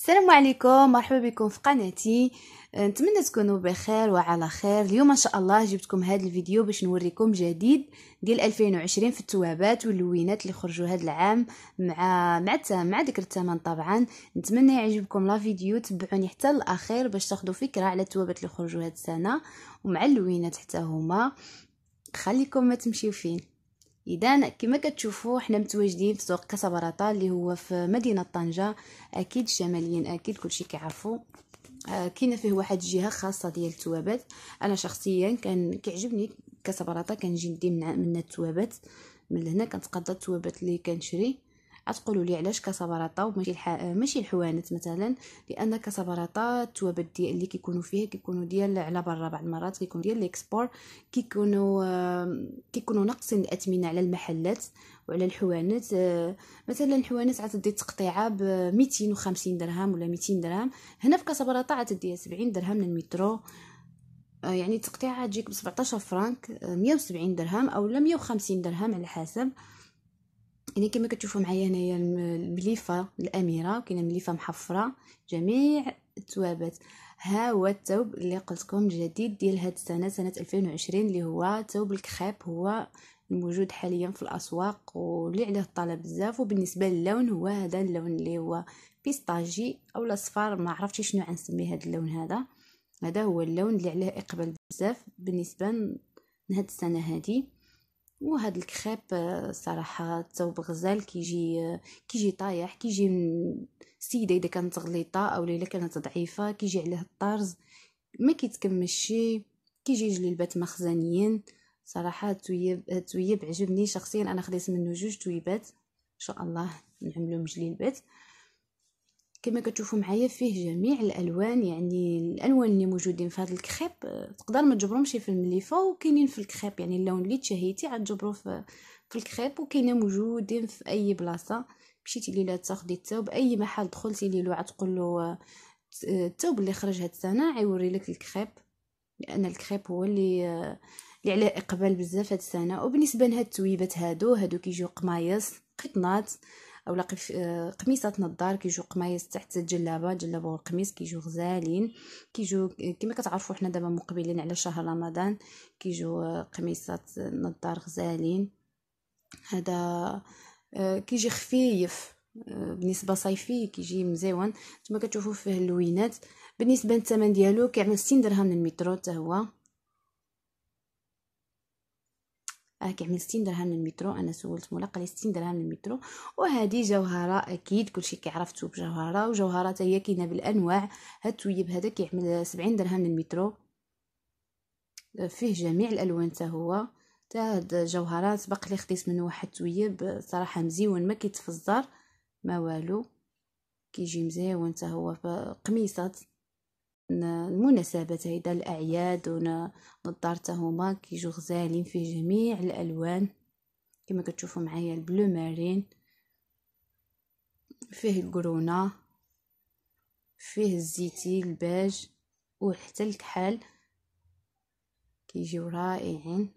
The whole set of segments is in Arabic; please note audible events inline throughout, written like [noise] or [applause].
السلام عليكم مرحبا بكم في قناتي أه، نتمنى تكونوا بخير وعلى خير اليوم ان شاء الله جبتكم هذا الفيديو باش نوريكم جديد ديال 2020 في التوابات واللوينات اللي خرجوا هذا العام مع مع مع ذكر الثمن طبعا نتمنى يعجبكم لا فيديو تبعوني حتى الاخير باش تاخذوا فكره على التوابات اللي خرجوا هذه السنه ومع اللوينات حتى هما خليكم ما تمشيو فين اذا كما كتشوفوا حنا متواجدين في سوق كسبراطه اللي هو في مدينه طنجه اكيد شماليا اكيد كلشي كيعرفوا آه، كاينه فيه واحد الجهه خاصه ديال التوابات انا شخصيا كان كيعجبني كسبراطه كنجي ندي من التوابات من هنا كنتقضى التوابات اللي كنشري غتقولوا لي علاش كسبراطه وماشي الح... ماشي الحوانت مثلا لان كسبراطه التوابل ديال اللي كيكونوا فيها كيكونوا ديال على برا بعض المرات كيكون ديال ليكسبور كيكونوا كيكونوا ناقصين الاثمنه على المحلات وعلى الحوانت مثلا الحوانت عتدي تقطيعه ب 250 درهم ولا 200 درهم هنا في كسبراطه عتديها 70 درهم للمترو يعني التقطيعه تجيك ب 17 فرانك 170 درهم او 150 درهم على حسب يعني كما كتشوفوا معايا هنايا المليفه الاميره كاينه مليفه محفره جميع التوابات ها هو التوب اللي قلتكم جديد ديال هاد السنه سنه 2020 اللي هو توب الكريب هو الموجود حاليا في الاسواق واللي عليه الطلب بزاف وبالنسبه للون هو هذا اللون اللي هو بيستاجي او الاصفر ما عرفتش شنو غنسمي هذا اللون هذا هذا هو اللون اللي عليه اقبال بزاف بالنسبه لهاد السنه هذه وهاد الكريب آه، صراحة تصوب غزال كيجي آه، كيجي طايح كيجي من السيدة إذا كانت غليطة أو ليلة كانت ضعيفة كيجي عليه الطرز ما كيتكملش كيجي جليلبات مخزنيين صراحة تويب تويب عجبني شخصيا أنا خديت منه جوج تويبات إن شاء الله نعملو مجليبات كما كتشوفوا معايا فيه جميع الالوان يعني الالوان اللي موجودين في هذا الكريب آه، تقدر ما تجبرهمش في المليفه وكاينين في الكريب يعني اللون اللي تشهيتي عاد تجبروه في, في الكريب وكاينين موجودين في اي بلاصه مشيتي ليله تاخدي الثوب اي محل دخلتي ليه عاد تقول له آه، آه، الثوب اللي خرج هاد السنه يوري لك الكريب لان الكريب هو اللي اللي عليه اقبال بزاف هاد السنه وبالنسبه لهاد التويبات هادو هادو كيجيو قمايص قطنات اولا آه، قميصات نظار كيجيو قمايص تحت الجلابه جلابه والقميص كيجيو غزالين كيجيو كما كتعرفوا حنا دابا مقبلين على شهر رمضان كيجيو آه، قميصات نظار غزالين هذا آه، كيجي خفيف بالنسبه صيفي كيجي مزيون كما كتشوفوا فيه اللوينات بالنسبه للثمن ديالو كيعمل 60 درهم للمترو حتى هو راه كيعمل 60 درهم للمترو انا سولت مولا قال لي 60 درهم للمترو وهذه جوهره اكيد كلشي كيعرف بجوهره جوهره وجوهره حتى هي كاينه بالانواع هاد التويب هذا كيعمل 70 درهم للمترو فيه جميع الالوان حتى هو حتى هاد الجوهرات سبق لي خديت منه واحد تويب صراحه مزيون ما كيتفزر ما والو كيجي مزيون حتى هو قميصات المناسبات هيدا الأعياد ونضارته هما كيجو غزالين فيه جميع الألوان كما كتشوفوا معايا البلو مارين فيه القرونة فيه الزيتي الباج وحتى الكحل كيجيو رائعين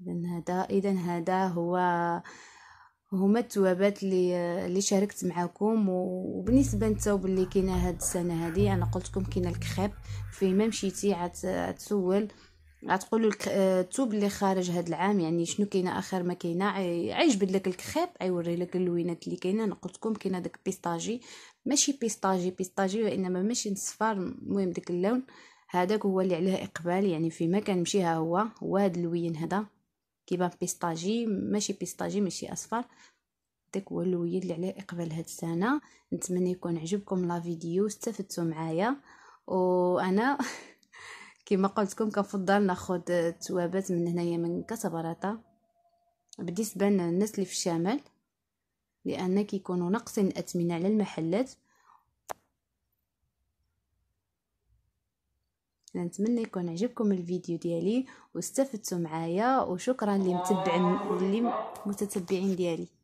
اذا هذا اذا هذا هو هما التوابات اللي اللي شاركت معكم وبالنسبه للتوب باللي كاينه هاد السنه هادي انا قلت لكم كاينه الكخيب في ما مشيتي عتسول غتقولوا التوب اللي خارج هاد العام يعني شنو كاينه اخر ما كاينه عيجبد لك الكريب عيوري لك اللوينات اللي كاينه انا قلت لكم كاينه داك بيستاجي ماشي بيستاجي بيستاجي وانما ماشي نصفار المهم داك اللون هذاك هو اللي عليه اقبال يعني فيما كنمشي ها هو هو هاد اللوين هذا كيبان بيستاجي ماشي بيستاجي ماشي اصفر داك هو الوليد اللي عليه اقبال هاد السنه نتمنى يكون عجبكم لا فيديو استفدتوا معايا وانا [laughs] كما قلت لكم كنفضل ناخذ التوابات من هنايا من كسبراطه بالنسبه للناس اللي في الشمال لان كيكونوا ناقصين الاثمنه على المحلات نتمنى يكون عجبكم الفيديو ديالي واستفدتوا معايا وشكرا اللي متبع ديالي